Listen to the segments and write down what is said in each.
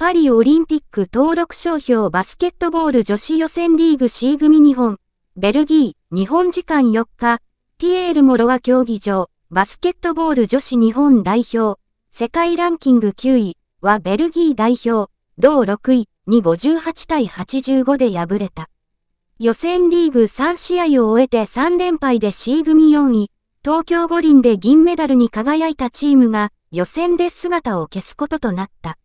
パリオリンピック登録商標バスケットボール女子予選リーグ C 組日本、ベルギー、日本時間4日、ピエール・モロワ競技場、バスケットボール女子日本代表、世界ランキング9位はベルギー代表、同6位に58対85で敗れた。予選リーグ3試合を終えて3連敗で C 組4位、東京五輪で銀メダルに輝いたチームが予選で姿を消すこととなった。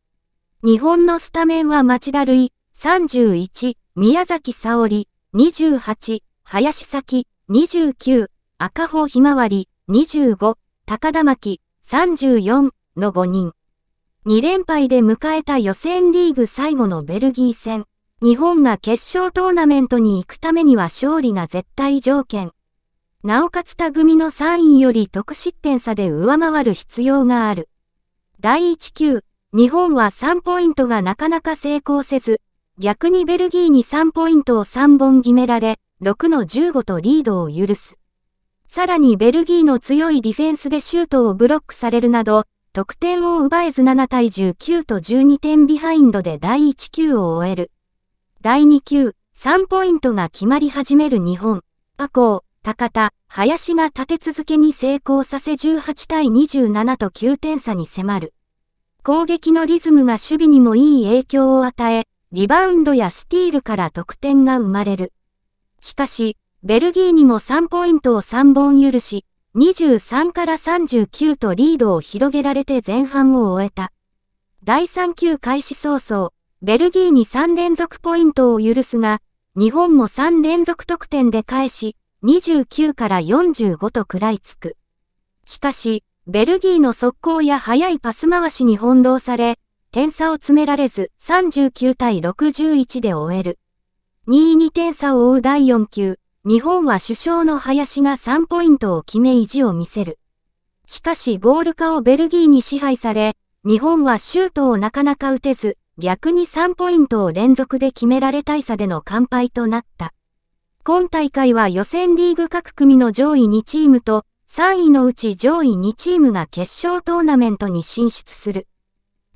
日本のスタメンは町田類、31、宮崎沙織、28、林咲、29、赤穂ひまわり、25、高田巻、34の5人。2連敗で迎えた予選リーグ最後のベルギー戦。日本が決勝トーナメントに行くためには勝利が絶対条件。なおかつ他組の3位より得失点差で上回る必要がある。第1級、日本は3ポイントがなかなか成功せず、逆にベルギーに3ポイントを3本決められ、6の15とリードを許す。さらにベルギーの強いディフェンスでシュートをブロックされるなど、得点を奪えず7対19と12点ビハインドで第1球を終える。第2球、3ポイントが決まり始める日本。阿光、高田、林が立て続けに成功させ18対27と9点差に迫る。攻撃のリズムが守備にもいい影響を与え、リバウンドやスティールから得点が生まれる。しかし、ベルギーにも3ポイントを3本許し、23から39とリードを広げられて前半を終えた。第3球開始早々、ベルギーに3連続ポイントを許すが、日本も3連続得点で返し、29から45と食らいつく。しかし、ベルギーの速攻や速いパス回しに翻弄され、点差を詰められず39対61で終える。2に点差を追う第4球、日本は首相の林が3ポイントを決め意地を見せる。しかしゴール化をベルギーに支配され、日本はシュートをなかなか打てず、逆に3ポイントを連続で決められ大差での完敗となった。今大会は予選リーグ各組の上位2チームと3位のうち上位2チームが決勝トーナメントに進出する。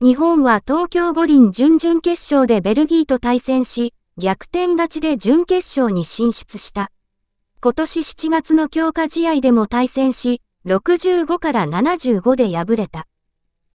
日本は東京五輪準々決勝でベルギーと対戦し、逆転勝ちで準決勝に進出した。今年7月の強化試合でも対戦し、65から75で敗れた。